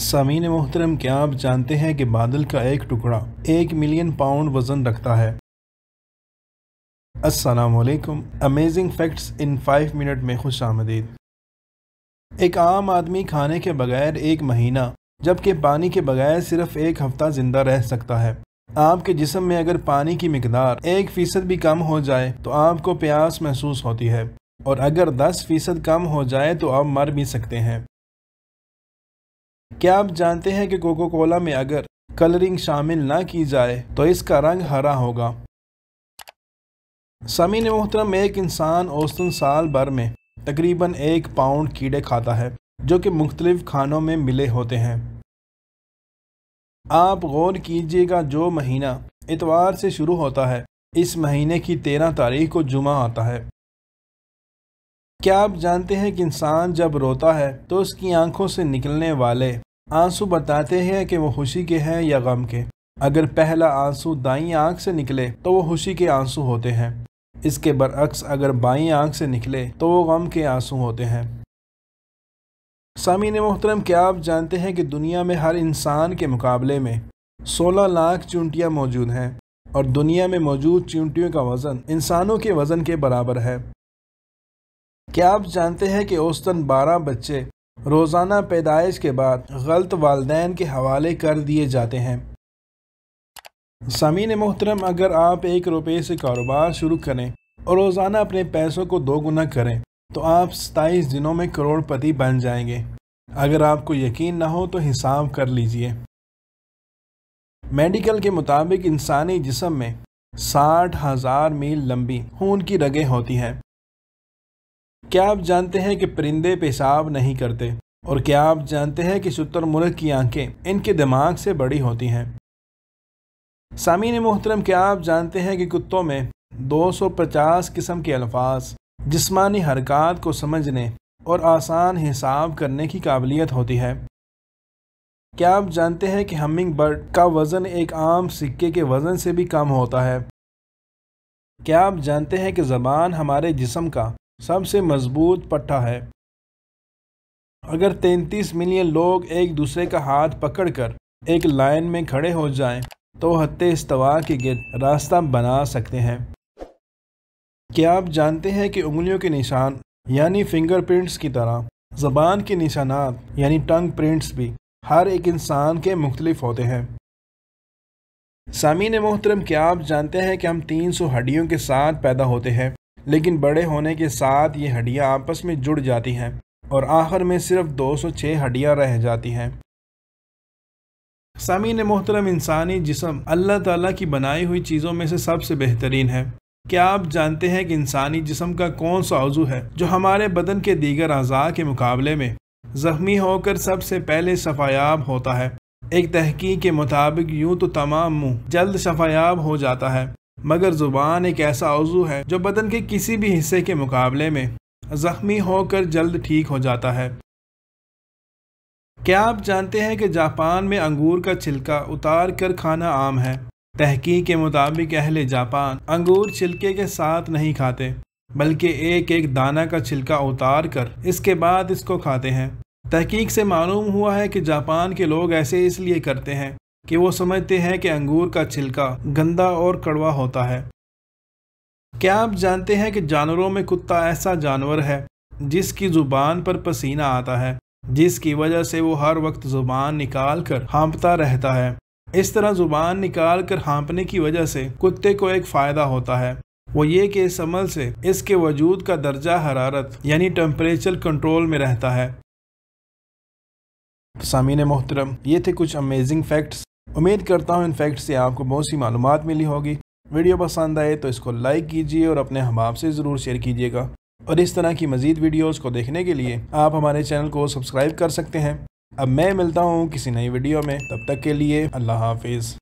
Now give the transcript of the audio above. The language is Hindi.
सामीन मोहतरम क्या आप जानते हैं कि बादल का एक टुकड़ा एक मिलियन पाउंड वजन रखता है असलकम amazing facts in five minute में खुश आमदीद एक आम आदमी खाने के बगैर एक महीना जबकि पानी के बगैर सिर्फ एक हफ्ता ज़िंदा रह सकता है आपके जिसम में अगर पानी की मकदार एक फ़ीसद भी कम हो जाए तो आपको प्यास महसूस होती है और अगर दस फ़ीसद कम हो जाए तो आप मर भी सकते हैं क्या आप जानते हैं कि कोको कोला में अगर कलरिंग शामिल ना की जाए तो इसका रंग हरा होगा समीन मोहतरम एक इंसान औसतन साल भर में तकरीबन एक पाउंड कीड़े खाता है जो कि मुख्तलिफ खानों में मिले होते हैं आप गौर कीजिएगा जो महीना इतवार से शुरू होता है इस महीने की तेरह तारीख को जुमा आता है क्या आप जानते हैं कि इंसान जब रोता है तो उसकी आंखों से निकलने वाले आंसू बताते हैं कि वो खुशी के हैं या गम के अगर पहला आंसू दाई आंख से निकले तो वो खुशी के आंसू होते हैं इसके बरअक्स अगर बाई आंख से निकले तो वो गम के आंसू होते हैं सामीन मोहतरम क्या आप जानते हैं कि दुनिया में हर इंसान के मुकाबले में 16 लाख चूंटियाँ मौजूद हैं और दुनिया में मौजूद चूंटियों का वज़न इंसानों के वज़न के बराबर है क्या आप जानते हैं कि औसतन 12 बच्चे रोज़ाना पैदाइश के बाद गलत वालदे के हवाले कर दिए जाते हैं समीन मोहतरम अगर आप एक रुपये से कारोबार शुरू करें और रोज़ाना अपने पैसों को दोगुना करें तो आप सताईस दिनों में करोड़पति बन जाएंगे अगर आपको यकीन ना हो तो हिसाब कर लीजिए मेडिकल के मुताबिक इंसानी जिसम में साठ हज़ार मील लंबी खून की रगें होती हैं क्या आप जानते हैं कि परिंदे पेशाब नहीं करते और क्या आप जानते हैं कि शुतुरमुर्ग की आंखें इनके दिमाग से बड़ी होती हैं सामीन मोहतरम क्या आप जानते हैं कि कुत्तों में 250 किस्म के अल्फाज जिस्मानी हरकत को समझने और आसान हिसाब करने की काबिलियत होती है क्या आप जानते हैं कि हमिंग बर्ड का वज़न एक आम सिक्के के वज़न से भी कम होता है क्या आप जानते हैं कि ज़बान हमारे जिसम का सबसे मजबूत पट्टा है अगर 33 मिलियन लोग एक दूसरे का हाथ पकड़कर एक लाइन में खड़े हो जाएं, तो हत्ते इस्तवा के गिर रास्ता बना सकते हैं क्या आप जानते हैं कि उंगलियों के निशान यानी फिंगरप्रिंट्स की तरह ज़बान के निशानात यानी टंग प्रिंट्स भी हर एक इंसान के मुख्तलिफ होते हैं सामीन मोहतरम क्या आप जानते हैं कि हम 300 हड्डियों के साथ पैदा होते हैं लेकिन बड़े होने के साथ ये हड्डियाँ आपस में जुड़ जाती हैं और आखिर में सिर्फ 206 हड्डियाँ रह जाती हैं समीन मोहतरम इंसानी जिसम अल्लाह ताला की बनाई हुई चीज़ों में से सबसे बेहतरीन है क्या आप जानते हैं कि इंसानी जिसम का कौन सा आज़ू है जो हमारे बदन के दीगर अज़ा के मुकाबले में ज़ख्मी होकर सबसे पहले शफायाब होता है एक तहकीक के मुताबिक यूं तो तमाम मुंह जल्द शफायाब हो जाता है मगर ज़ुबान एक ऐसा अवजू है जो बदन के किसी भी हिस्से के मुकाबले में ज़ख्मी होकर जल्द ठीक हो जाता है क्या आप जानते हैं कि जापान में अंगूर का छिलका उतार कर खाना आम है तहकीक के मुताबिक अहल जापान अंगूर छिलके के साथ नहीं खाते बल्कि एक एक दाना का छिलका उतार कर इसके बाद इसको खाते हैं तहकीक से मालूम हुआ है कि जापान के लोग ऐसे इसलिए करते हैं कि वो समझते हैं कि अंगूर का छिलका गंदा और कड़वा होता है क्या आप जानते हैं कि जानवरों में कुत्ता ऐसा जानवर है जिसकी ज़ुबान पर पसीना आता है जिसकी वजह से वो हर वक्त ज़ुबान निकाल कर हाँपता रहता है इस तरह ज़ुबान निकाल कर हाँपने की वजह से कुत्ते को एक फ़ायदा होता है वो ये कि इस अमल से इसके वजूद का दर्जा हरारत यानी टेम्परेचर कंट्रोल में रहता है सामीन मोहतरम ये थे कुछ अमेजिंग फैक्ट्स उम्मीद करता हूँ इन फैक्ट से आपको बहुत सी मालूम मिली होगी वीडियो पसंद आए तो इसको लाइक कीजिए और अपने आप से ज़रूर शेयर कीजिएगा और इस तरह की मज़ीद वीडियोज़ को देखने के लिए आप हमारे चैनल को सब्सक्राइब कर सकते हैं अब मैं मिलता हूँ किसी नई वीडियो में तब तक के लिए अल्लाह हाफिज़